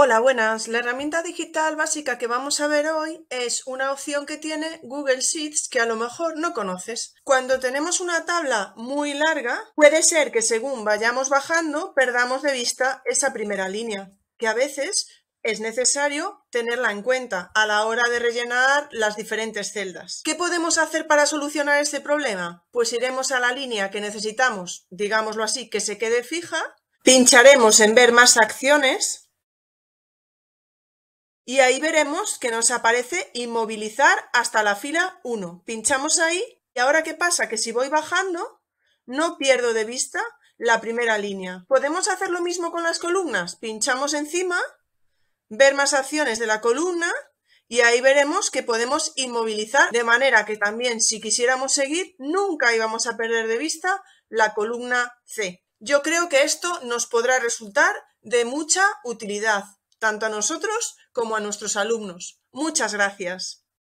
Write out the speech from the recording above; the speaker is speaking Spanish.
Hola, buenas. La herramienta digital básica que vamos a ver hoy es una opción que tiene Google Sheets que a lo mejor no conoces. Cuando tenemos una tabla muy larga, puede ser que según vayamos bajando perdamos de vista esa primera línea, que a veces es necesario tenerla en cuenta a la hora de rellenar las diferentes celdas. ¿Qué podemos hacer para solucionar este problema? Pues iremos a la línea que necesitamos, digámoslo así, que se quede fija, pincharemos en ver más acciones y ahí veremos que nos aparece inmovilizar hasta la fila 1. Pinchamos ahí y ahora qué pasa? Que si voy bajando no pierdo de vista la primera línea. ¿Podemos hacer lo mismo con las columnas? Pinchamos encima, ver más acciones de la columna y ahí veremos que podemos inmovilizar de manera que también si quisiéramos seguir nunca íbamos a perder de vista la columna C. Yo creo que esto nos podrá resultar de mucha utilidad tanto a nosotros como a nuestros alumnos. Muchas gracias.